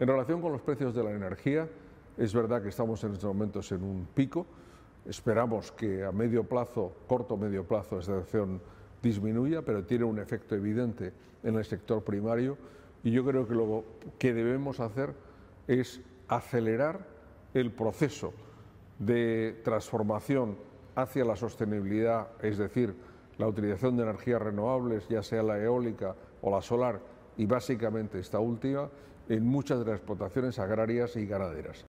En relación con los precios de la energía, es verdad que estamos en estos momentos en un pico. Esperamos que a medio plazo, corto medio plazo, esta acción disminuya, pero tiene un efecto evidente en el sector primario y yo creo que lo que debemos hacer es acelerar el proceso de transformación hacia la sostenibilidad, es decir, la utilización de energías renovables, ya sea la eólica o la solar, y básicamente esta última en muchas de las explotaciones agrarias y ganaderas.